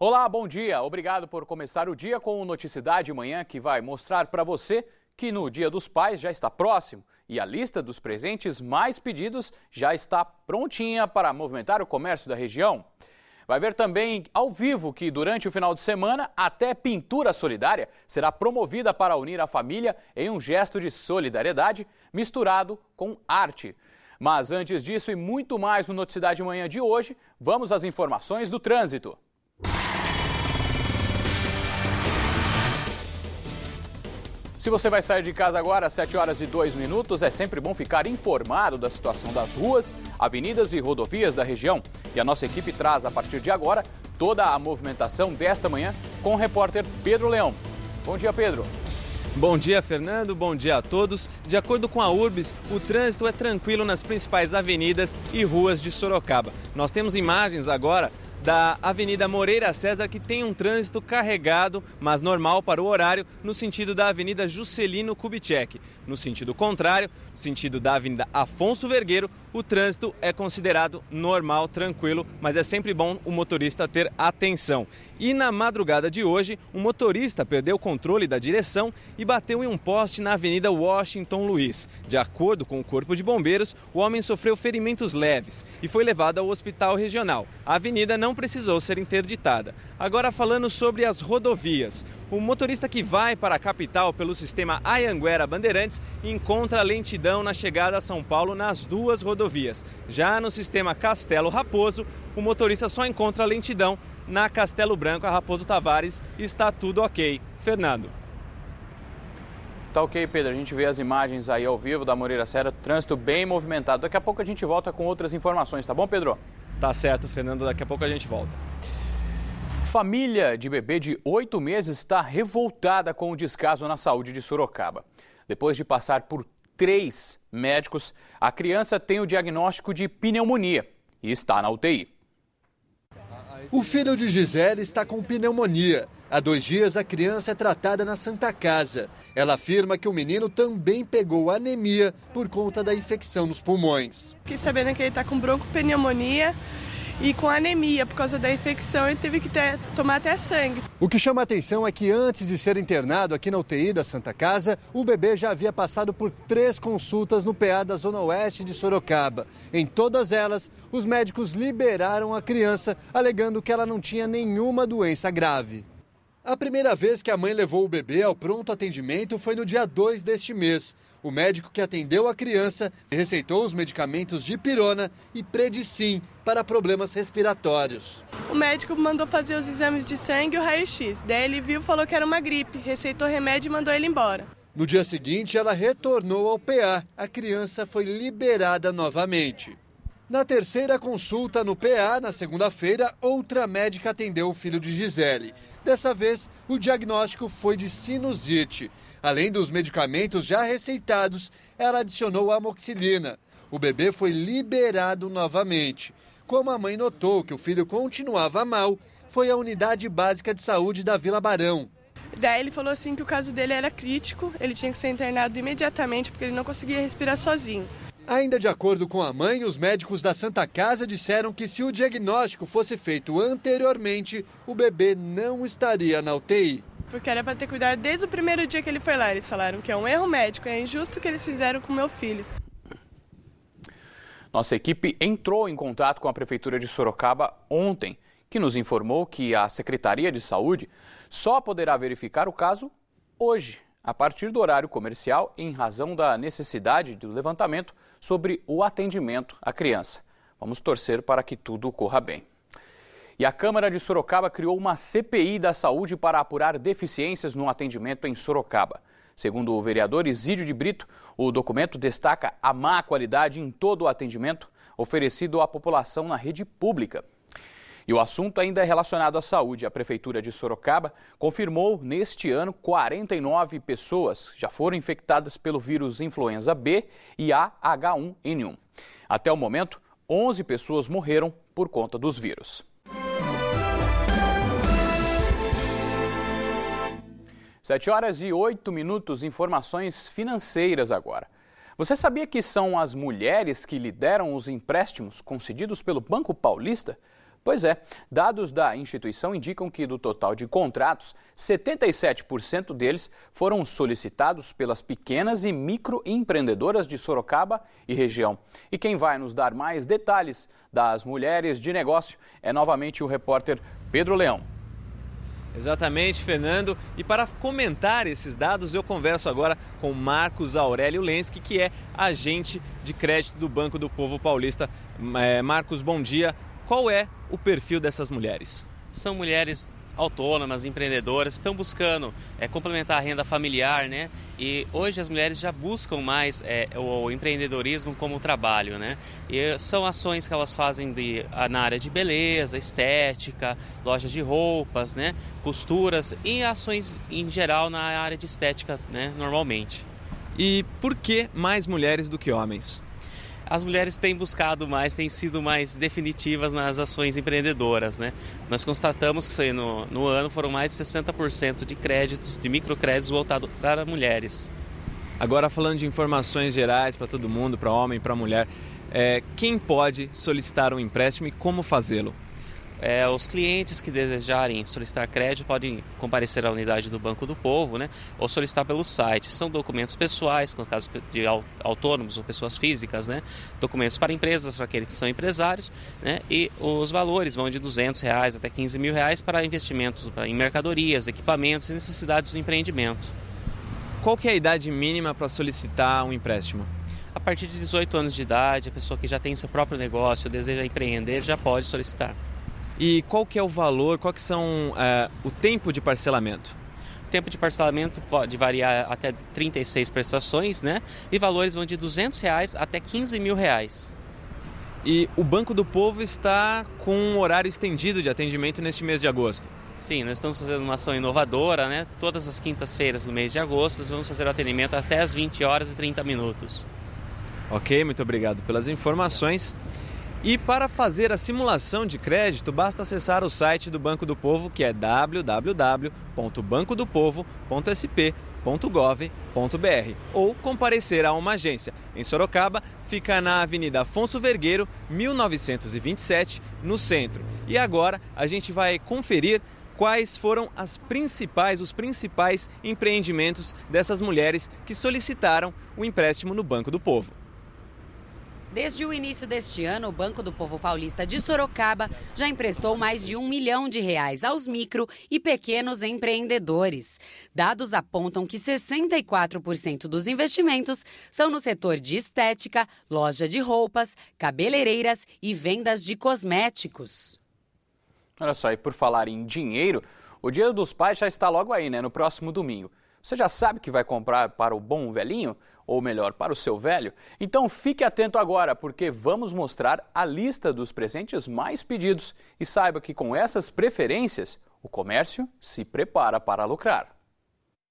Olá, bom dia. Obrigado por começar o dia com o Noticidade Manhã, que vai mostrar para você que no Dia dos Pais já está próximo e a lista dos presentes mais pedidos já está prontinha para movimentar o comércio da região. Vai ver também ao vivo que durante o final de semana até pintura solidária será promovida para unir a família em um gesto de solidariedade misturado com arte. Mas antes disso e muito mais no Noticidade Manhã de hoje, vamos às informações do trânsito. Se você vai sair de casa agora às 7 horas e 2 minutos, é sempre bom ficar informado da situação das ruas, avenidas e rodovias da região. E a nossa equipe traz a partir de agora toda a movimentação desta manhã com o repórter Pedro Leão. Bom dia, Pedro. Bom dia, Fernando. Bom dia a todos. De acordo com a URBS, o trânsito é tranquilo nas principais avenidas e ruas de Sorocaba. Nós temos imagens agora da Avenida Moreira César, que tem um trânsito carregado, mas normal para o horário, no sentido da Avenida Juscelino Kubitschek. No sentido contrário, no sentido da Avenida Afonso Vergueiro, o trânsito é considerado normal, tranquilo, mas é sempre bom o motorista ter atenção. E na madrugada de hoje, um motorista perdeu o controle da direção e bateu em um poste na Avenida Washington Luiz. De acordo com o Corpo de Bombeiros, o homem sofreu ferimentos leves e foi levado ao hospital regional. A avenida não precisou ser interditada. Agora falando sobre as rodovias. O motorista que vai para a capital pelo sistema Ayanguera Bandeirantes encontra lentidão na chegada a São Paulo nas duas rodovias rodovias. Já no sistema Castelo Raposo, o motorista só encontra lentidão. Na Castelo Branco, a Raposo Tavares, está tudo ok. Fernando. Tá ok, Pedro. A gente vê as imagens aí ao vivo da Moreira Serra, trânsito bem movimentado. Daqui a pouco a gente volta com outras informações, tá bom, Pedro? Tá certo, Fernando. Daqui a pouco a gente volta. Família de bebê de oito meses está revoltada com o descaso na saúde de Sorocaba. Depois de passar por três médicos, a criança tem o diagnóstico de pneumonia e está na UTI. O filho de Gisele está com pneumonia. Há dois dias, a criança é tratada na Santa Casa. Ela afirma que o menino também pegou anemia por conta da infecção nos pulmões. Fiquei sabendo que ele está com broncopneumonia e com anemia por causa da infecção ele teve que ter, tomar até sangue. O que chama a atenção é que antes de ser internado aqui na UTI da Santa Casa, o bebê já havia passado por três consultas no PA da Zona Oeste de Sorocaba. Em todas elas, os médicos liberaram a criança, alegando que ela não tinha nenhuma doença grave. A primeira vez que a mãe levou o bebê ao pronto atendimento foi no dia 2 deste mês. O médico que atendeu a criança receitou os medicamentos de pirona e predicim para problemas respiratórios. O médico mandou fazer os exames de sangue e o raio-x. Daí ele viu, falou que era uma gripe, receitou remédio e mandou ele embora. No dia seguinte, ela retornou ao PA. A criança foi liberada novamente. Na terceira consulta no PA, na segunda-feira, outra médica atendeu o filho de Gisele. Dessa vez, o diagnóstico foi de sinusite. Além dos medicamentos já receitados, ela adicionou amoxilina. O bebê foi liberado novamente. Como a mãe notou que o filho continuava mal, foi à unidade básica de saúde da Vila Barão. Daí ele falou assim que o caso dele era crítico, ele tinha que ser internado imediatamente porque ele não conseguia respirar sozinho. Ainda de acordo com a mãe, os médicos da Santa Casa disseram que se o diagnóstico fosse feito anteriormente, o bebê não estaria na UTI. Porque era para ter cuidado desde o primeiro dia que ele foi lá. Eles falaram que é um erro médico, é injusto o que eles fizeram com meu filho. Nossa equipe entrou em contato com a Prefeitura de Sorocaba ontem, que nos informou que a Secretaria de Saúde só poderá verificar o caso hoje, a partir do horário comercial, em razão da necessidade do levantamento sobre o atendimento à criança. Vamos torcer para que tudo corra bem. E a Câmara de Sorocaba criou uma CPI da saúde para apurar deficiências no atendimento em Sorocaba. Segundo o vereador Isídio de Brito, o documento destaca a má qualidade em todo o atendimento oferecido à população na rede pública. E o assunto ainda é relacionado à saúde. A Prefeitura de Sorocaba confirmou neste ano 49 pessoas já foram infectadas pelo vírus influenza B e AH1N1. Até o momento, 11 pessoas morreram por conta dos vírus. Sete horas e oito minutos, informações financeiras agora. Você sabia que são as mulheres que lideram os empréstimos concedidos pelo Banco Paulista? Pois é, dados da instituição indicam que do total de contratos, 77% deles foram solicitados pelas pequenas e microempreendedoras de Sorocaba e região. E quem vai nos dar mais detalhes das mulheres de negócio é novamente o repórter Pedro Leão. Exatamente, Fernando. E para comentar esses dados, eu converso agora com Marcos Aurélio Lenski, que é agente de crédito do Banco do Povo Paulista. É, Marcos, bom dia. Qual é o perfil dessas mulheres? São mulheres autônomas, empreendedoras, que estão buscando é, complementar a renda familiar, né? E hoje as mulheres já buscam mais é, o empreendedorismo como trabalho, né? E eh, são ações que elas fazem de, ah, na área de beleza, estética, lojas de roupas, né? Costuras e ações em geral na área de estética, né? Normalmente. E por que mais mulheres do que homens? as mulheres têm buscado mais, têm sido mais definitivas nas ações empreendedoras. Né? Nós constatamos que no, no ano foram mais de 60% de créditos, de microcréditos voltados para mulheres. Agora, falando de informações gerais para todo mundo, para homem, para mulher, é, quem pode solicitar um empréstimo e como fazê-lo? É, os clientes que desejarem solicitar crédito podem comparecer à unidade do Banco do Povo né, ou solicitar pelo site. São documentos pessoais, no caso de autônomos ou pessoas físicas, né, documentos para empresas, para aqueles que são empresários, né, e os valores vão de R$ 200 reais até R$ 15 mil reais para investimentos em mercadorias, equipamentos e necessidades do empreendimento. Qual que é a idade mínima para solicitar um empréstimo? A partir de 18 anos de idade, a pessoa que já tem seu próprio negócio, deseja empreender, já pode solicitar. E qual que é o valor, qual que são eh, o tempo de parcelamento? O tempo de parcelamento pode variar até 36 prestações, né? E valores vão de R$ 200 reais até 15 mil reais. E o Banco do Povo está com um horário estendido de atendimento neste mês de agosto. Sim, nós estamos fazendo uma ação inovadora, né? Todas as quintas-feiras do mês de agosto, nós vamos fazer o atendimento até as 20 horas e 30 minutos. Ok, muito obrigado pelas informações. E para fazer a simulação de crédito, basta acessar o site do Banco do Povo, que é www.bancodopovo.sp.gov.br ou comparecer a uma agência. Em Sorocaba, fica na Avenida Afonso Vergueiro, 1927, no centro. E agora a gente vai conferir quais foram as principais, os principais empreendimentos dessas mulheres que solicitaram o empréstimo no Banco do Povo. Desde o início deste ano, o Banco do Povo Paulista de Sorocaba já emprestou mais de um milhão de reais aos micro e pequenos empreendedores. Dados apontam que 64% dos investimentos são no setor de estética, loja de roupas, cabeleireiras e vendas de cosméticos. Olha só, e por falar em dinheiro, o Dia dos Pais já está logo aí, né? No próximo domingo. Você já sabe que vai comprar para o bom velhinho? Ou melhor, para o seu velho? Então fique atento agora, porque vamos mostrar a lista dos presentes mais pedidos e saiba que com essas preferências, o comércio se prepara para lucrar.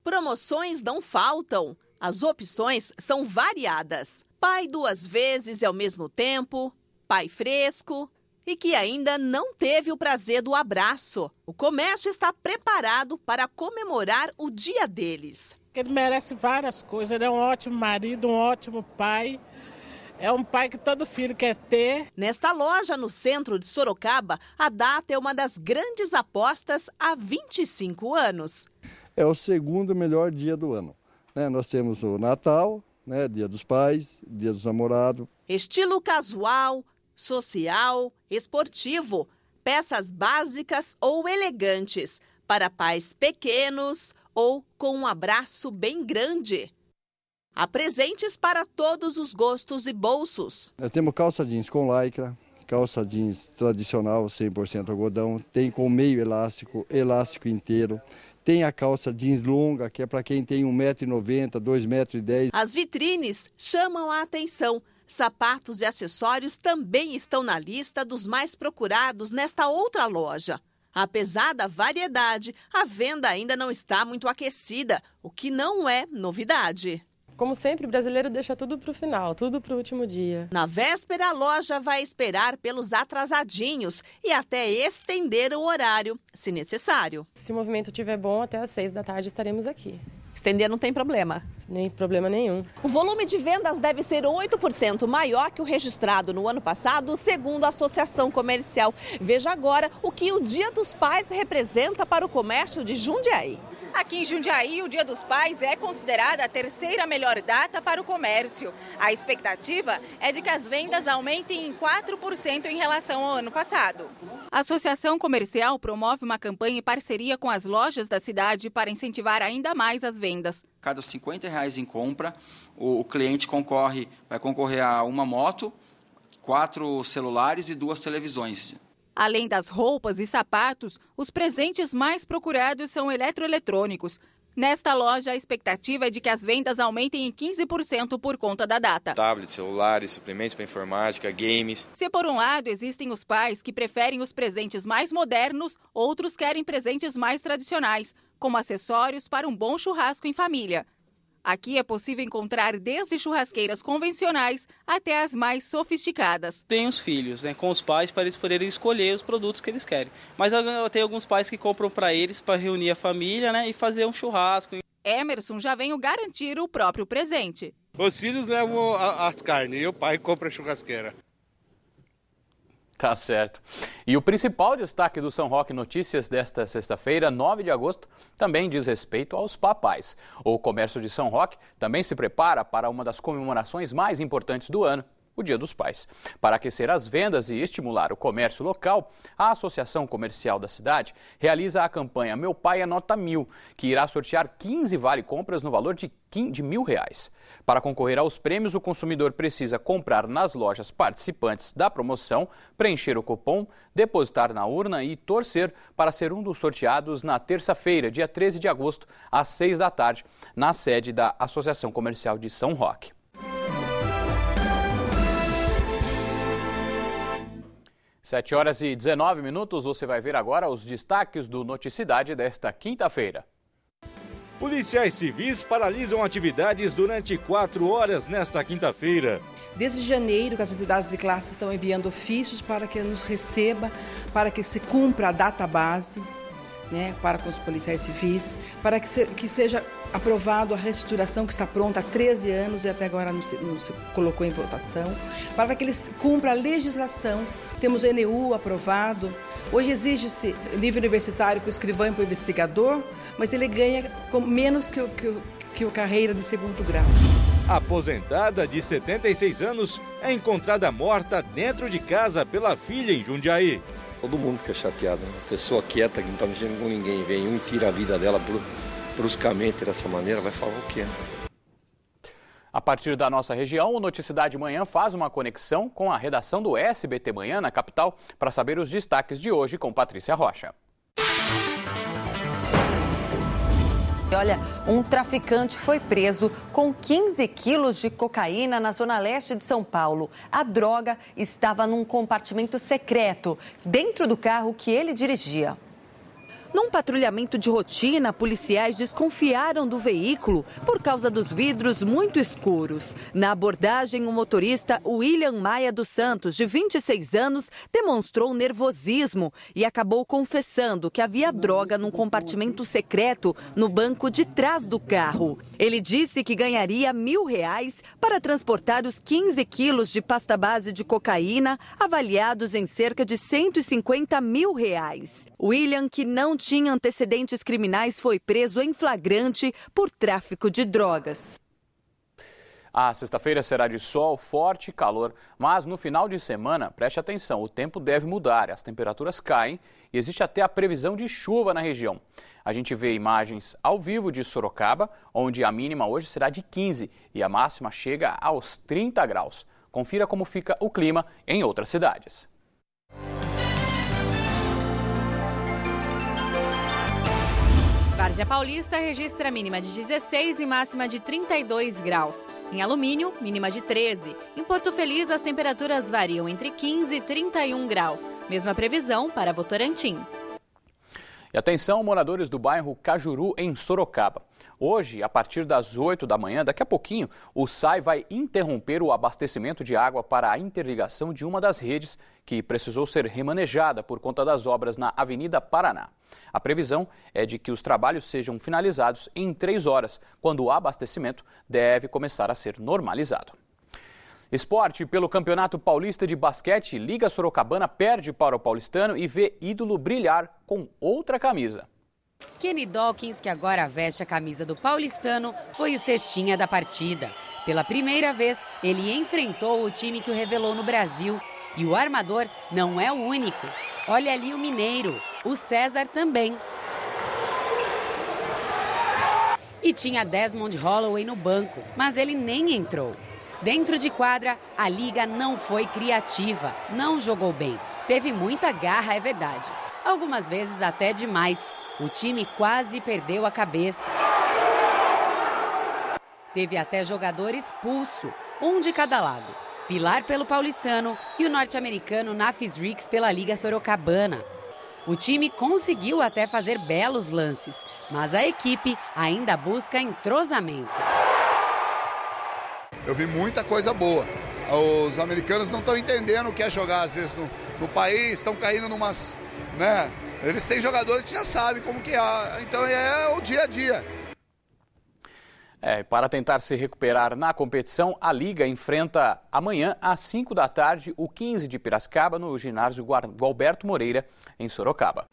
Promoções não faltam, as opções são variadas. Pai duas vezes e ao mesmo tempo, pai fresco, e que ainda não teve o prazer do abraço. O comércio está preparado para comemorar o dia deles. Ele merece várias coisas, ele é um ótimo marido, um ótimo pai. É um pai que todo filho quer ter. Nesta loja, no centro de Sorocaba, a data é uma das grandes apostas há 25 anos. É o segundo melhor dia do ano. Né? Nós temos o Natal, né? Dia dos Pais, Dia dos Namorados. Estilo casual, social, esportivo, peças básicas ou elegantes, para pais pequenos ou com um abraço bem grande. Há presentes para todos os gostos e bolsos. temos calça jeans com lycra, calça jeans tradicional 100% algodão, tem com meio elástico, elástico inteiro, tem a calça jeans longa, que é para quem tem 1,90m, 2,10m. As vitrines chamam a atenção Sapatos e acessórios também estão na lista dos mais procurados nesta outra loja. Apesar da variedade, a venda ainda não está muito aquecida, o que não é novidade. Como sempre, o brasileiro deixa tudo para o final, tudo para o último dia. Na véspera, a loja vai esperar pelos atrasadinhos e até estender o horário, se necessário. Se o movimento estiver bom, até às seis da tarde estaremos aqui. Estender não tem problema. Nem problema nenhum. O volume de vendas deve ser 8% maior que o registrado no ano passado, segundo a Associação Comercial. Veja agora o que o Dia dos Pais representa para o comércio de Jundiaí. Aqui em Jundiaí, o Dia dos Pais é considerada a terceira melhor data para o comércio. A expectativa é de que as vendas aumentem em 4% em relação ao ano passado. A Associação Comercial promove uma campanha em parceria com as lojas da cidade para incentivar ainda mais as vendas. Cada 50 reais em compra, o cliente concorre, vai concorrer a uma moto, quatro celulares e duas televisões. Além das roupas e sapatos, os presentes mais procurados são eletroeletrônicos. Nesta loja, a expectativa é de que as vendas aumentem em 15% por conta da data. Tablets, celulares, suplementos para informática, games. Se por um lado existem os pais que preferem os presentes mais modernos, outros querem presentes mais tradicionais, como acessórios para um bom churrasco em família. Aqui é possível encontrar desde churrasqueiras convencionais até as mais sofisticadas. Tem os filhos, né, com os pais para eles poderem escolher os produtos que eles querem. Mas tem alguns pais que compram para eles para reunir a família, né, e fazer um churrasco. Emerson já veio garantir o próprio presente. Os filhos levam as carnes e o pai compra a churrasqueira. Tá certo. E o principal destaque do São Roque Notícias desta sexta-feira, 9 de agosto, também diz respeito aos papais. O comércio de São Roque também se prepara para uma das comemorações mais importantes do ano, o Dia dos Pais. Para aquecer as vendas e estimular o comércio local, a Associação Comercial da cidade realiza a campanha Meu Pai é Nota Mil, que irá sortear 15 vale-compras no valor de de mil reais. Para concorrer aos prêmios, o consumidor precisa comprar nas lojas participantes da promoção, preencher o cupom, depositar na urna e torcer para ser um dos sorteados na terça-feira, dia 13 de agosto, às 6 da tarde, na sede da Associação Comercial de São Roque. 7 horas e 19 minutos, você vai ver agora os destaques do Noticidade desta quinta-feira. Policiais civis paralisam atividades durante quatro horas nesta quinta-feira. Desde janeiro, as entidades de classe estão enviando ofícios para que nos receba, para que se cumpra a data base né, para com os policiais civis, para que, se, que seja aprovado a reestruturação que está pronta há 13 anos e até agora não se, não se colocou em votação, para que eles cumpra a legislação. Temos o NU aprovado. Hoje exige-se nível universitário para o escrivão e para o investigador, mas ele ganha com, menos que o, que, o, que o carreira de segundo grau. Aposentada de 76 anos, é encontrada morta dentro de casa pela filha em Jundiaí. Todo mundo fica chateado, né? Pessoa quieta, que não está mexendo com ninguém, vem um e tira a vida dela bruscamente dessa maneira, vai falar o quê? Né? A partir da nossa região, o Noticidade Manhã faz uma conexão com a redação do SBT Manhã na capital para saber os destaques de hoje com Patrícia Rocha. Olha, um traficante foi preso com 15 quilos de cocaína na zona leste de São Paulo. A droga estava num compartimento secreto, dentro do carro que ele dirigia. Num patrulhamento de rotina, policiais desconfiaram do veículo por causa dos vidros muito escuros. Na abordagem, o motorista William Maia dos Santos, de 26 anos, demonstrou nervosismo e acabou confessando que havia droga num compartimento secreto no banco de trás do carro. Ele disse que ganharia mil reais para transportar os 15 quilos de pasta base de cocaína, avaliados em cerca de 150 mil reais. William, que não tinha antecedentes criminais foi preso em flagrante por tráfico de drogas. A sexta-feira será de sol, forte e calor, mas no final de semana, preste atenção, o tempo deve mudar, as temperaturas caem e existe até a previsão de chuva na região. A gente vê imagens ao vivo de Sorocaba, onde a mínima hoje será de 15 e a máxima chega aos 30 graus. Confira como fica o clima em outras cidades. Várzea Paulista registra mínima de 16 e máxima de 32 graus. Em alumínio, mínima de 13. Em Porto Feliz, as temperaturas variam entre 15 e 31 graus. Mesma previsão para Votorantim atenção, moradores do bairro Cajuru, em Sorocaba. Hoje, a partir das 8 da manhã, daqui a pouquinho, o SAI vai interromper o abastecimento de água para a interligação de uma das redes que precisou ser remanejada por conta das obras na Avenida Paraná. A previsão é de que os trabalhos sejam finalizados em três horas, quando o abastecimento deve começar a ser normalizado. Esporte pelo Campeonato Paulista de Basquete, Liga Sorocabana perde para o paulistano e vê ídolo brilhar com outra camisa. Kenny Dawkins, que agora veste a camisa do paulistano, foi o cestinha da partida. Pela primeira vez, ele enfrentou o time que o revelou no Brasil. E o armador não é o único. Olha ali o Mineiro, o César também. E tinha Desmond Holloway no banco, mas ele nem entrou. Dentro de quadra, a liga não foi criativa, não jogou bem. Teve muita garra, é verdade. Algumas vezes até demais. O time quase perdeu a cabeça. Teve até jogador expulso, um de cada lado. Pilar pelo paulistano e o norte-americano Nafis Ricks pela Liga Sorocabana. O time conseguiu até fazer belos lances, mas a equipe ainda busca entrosamento. Eu vi muita coisa boa. Os americanos não estão entendendo o que é jogar, às vezes, no, no país, estão caindo numas. Né? Eles têm jogadores que já sabem como que é. Então é o dia a dia. É, para tentar se recuperar na competição, a Liga enfrenta amanhã, às 5 da tarde, o 15 de Piracicaba, no ginásio Gualberto Moreira, em Sorocaba.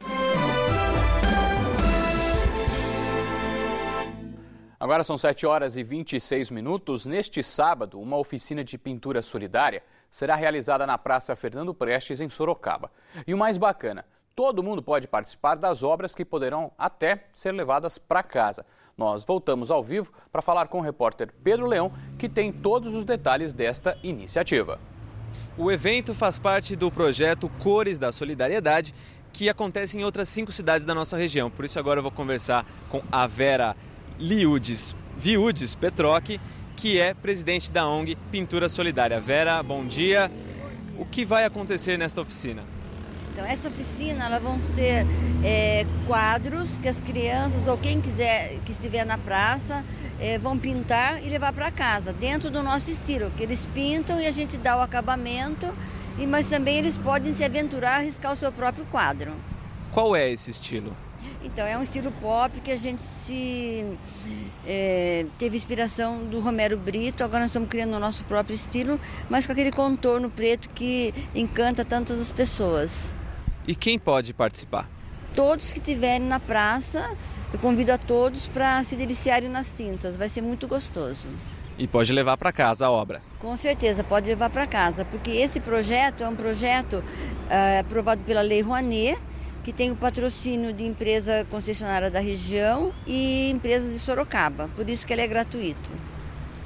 Agora são 7 horas e 26 minutos. Neste sábado, uma oficina de pintura solidária será realizada na Praça Fernando Prestes, em Sorocaba. E o mais bacana, todo mundo pode participar das obras que poderão até ser levadas para casa. Nós voltamos ao vivo para falar com o repórter Pedro Leão, que tem todos os detalhes desta iniciativa. O evento faz parte do projeto Cores da Solidariedade, que acontece em outras cinco cidades da nossa região. Por isso agora eu vou conversar com a Vera Liudes Viudes Petroc, que é presidente da ONG Pintura Solidária. Vera, bom dia. O que vai acontecer nesta oficina? Então, esta oficina ela vão ser é, quadros que as crianças ou quem quiser que estiver na praça é, vão pintar e levar para casa, dentro do nosso estilo, que eles pintam e a gente dá o acabamento, e, mas também eles podem se aventurar a riscar o seu próprio quadro. Qual é esse estilo? Então, é um estilo pop que a gente se é, teve inspiração do Romero Brito. Agora nós estamos criando o nosso próprio estilo, mas com aquele contorno preto que encanta tantas as pessoas. E quem pode participar? Todos que estiverem na praça, eu convido a todos para se deliciarem nas tintas. Vai ser muito gostoso. E pode levar para casa a obra. Com certeza, pode levar para casa, porque esse projeto é um projeto eh, aprovado pela Lei Rouanet, que tem o patrocínio de empresa concessionária da região e empresas de Sorocaba. Por isso que ele é gratuito.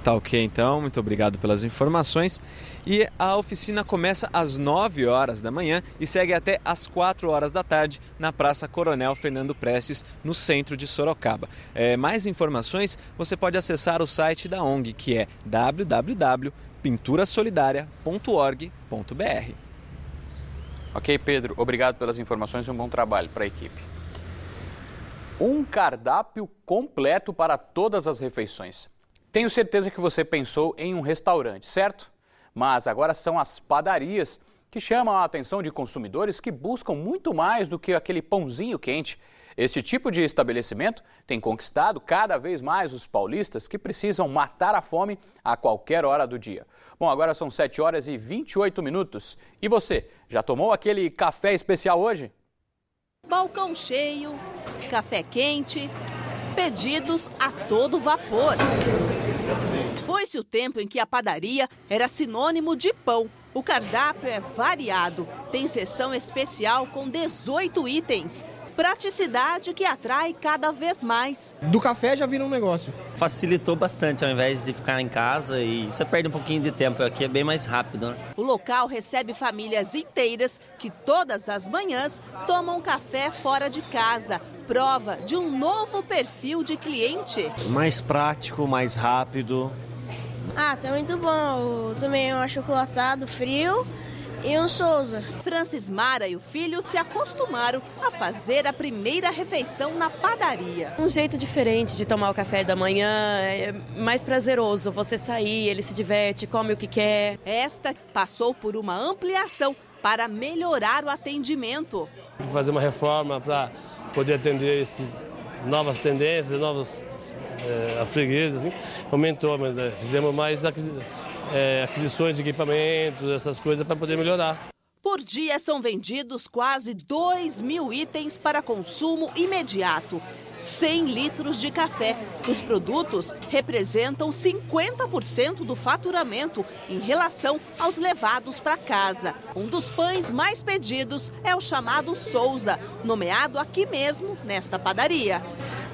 Tá ok, então. Muito obrigado pelas informações. E a oficina começa às 9 horas da manhã e segue até às 4 horas da tarde na Praça Coronel Fernando Prestes, no centro de Sorocaba. É, mais informações você pode acessar o site da ONG, que é www.pinturasolidaria.org.br. Ok, Pedro, obrigado pelas informações e um bom trabalho para a equipe. Um cardápio completo para todas as refeições. Tenho certeza que você pensou em um restaurante, certo? Mas agora são as padarias que chamam a atenção de consumidores que buscam muito mais do que aquele pãozinho quente este tipo de estabelecimento tem conquistado cada vez mais os paulistas que precisam matar a fome a qualquer hora do dia. Bom, agora são 7 horas e 28 minutos. E você, já tomou aquele café especial hoje? Balcão cheio, café quente, pedidos a todo vapor. Foi-se o tempo em que a padaria era sinônimo de pão. O cardápio é variado, tem sessão especial com 18 itens praticidade que atrai cada vez mais. Do café já vira um negócio. Facilitou bastante, ao invés de ficar em casa e você perde um pouquinho de tempo. Aqui é bem mais rápido. Né? O local recebe famílias inteiras que todas as manhãs tomam café fora de casa. Prova de um novo perfil de cliente. Mais prático, mais rápido. Ah, tá muito bom. Também tomei um achocolatado frio e um Souza. Francis Mara e o filho se acostumaram a fazer a primeira refeição na padaria. Um jeito diferente de tomar o café da manhã, é mais prazeroso. Você sair, ele se diverte, come o que quer. Esta passou por uma ampliação para melhorar o atendimento. Fazer uma reforma para poder atender esses, novas tendências, novas é, eh, assim, aumentou, mas, né, fizemos mais aquisição é, aquisições de equipamentos, essas coisas, para poder melhorar. Por dia são vendidos quase 2 mil itens para consumo imediato. 100 litros de café. Os produtos representam 50% do faturamento em relação aos levados para casa. Um dos pães mais pedidos é o chamado Souza, nomeado aqui mesmo nesta padaria.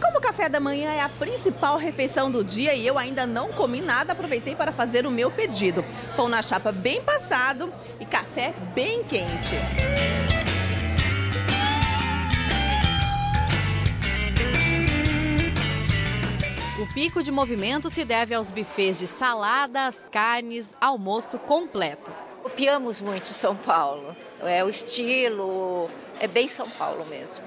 Como o café da manhã é a principal refeição do dia e eu ainda não comi nada, aproveitei para fazer o meu pedido. Pão na chapa bem passado e café bem quente. O pico de movimento se deve aos bufês de saladas, carnes, almoço completo. Copiamos muito São Paulo. É o estilo, é bem São Paulo mesmo.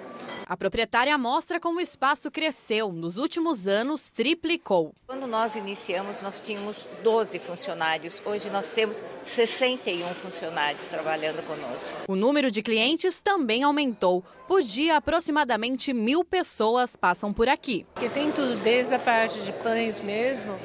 A proprietária mostra como o espaço cresceu, nos últimos anos triplicou. Quando nós iniciamos, nós tínhamos 12 funcionários, hoje nós temos 61 funcionários trabalhando conosco. O número de clientes também aumentou. Por dia, aproximadamente mil pessoas passam por aqui. Porque tem tudo, desde a parte de pães mesmo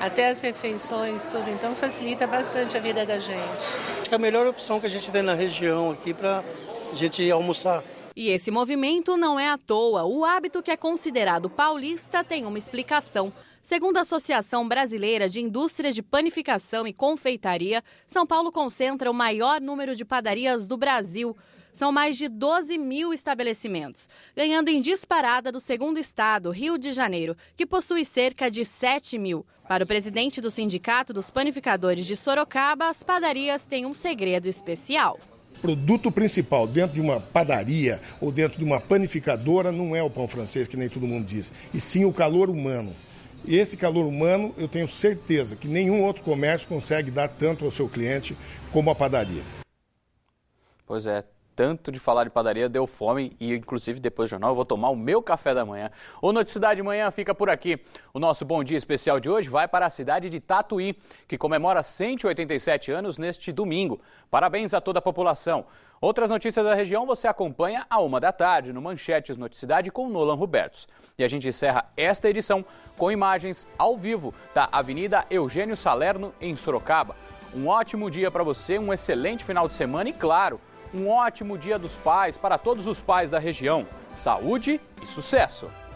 até as refeições, tudo. Então facilita bastante a vida da gente. Acho que é a melhor opção que a gente tem na região aqui para a gente almoçar. E esse movimento não é à toa. O hábito que é considerado paulista tem uma explicação. Segundo a Associação Brasileira de Indústria de Panificação e Confeitaria, São Paulo concentra o maior número de padarias do Brasil. São mais de 12 mil estabelecimentos, ganhando em disparada do segundo estado, Rio de Janeiro, que possui cerca de 7 mil. Para o presidente do Sindicato dos Panificadores de Sorocaba, as padarias têm um segredo especial produto principal dentro de uma padaria ou dentro de uma panificadora não é o pão francês, que nem todo mundo diz, e sim o calor humano. Esse calor humano, eu tenho certeza que nenhum outro comércio consegue dar tanto ao seu cliente como a padaria. Pois é, tanto de falar de padaria deu fome e, inclusive, depois do jornal eu vou tomar o meu café da manhã. O Noticidade de Manhã fica por aqui. O nosso Bom Dia Especial de hoje vai para a cidade de Tatuí, que comemora 187 anos neste domingo. Parabéns a toda a população. Outras notícias da região você acompanha à uma da tarde no Manchetes Noticidade com Nolan Robertos. E a gente encerra esta edição com imagens ao vivo da Avenida Eugênio Salerno, em Sorocaba. Um ótimo dia para você, um excelente final de semana e, claro, um ótimo Dia dos Pais para todos os pais da região. Saúde e sucesso!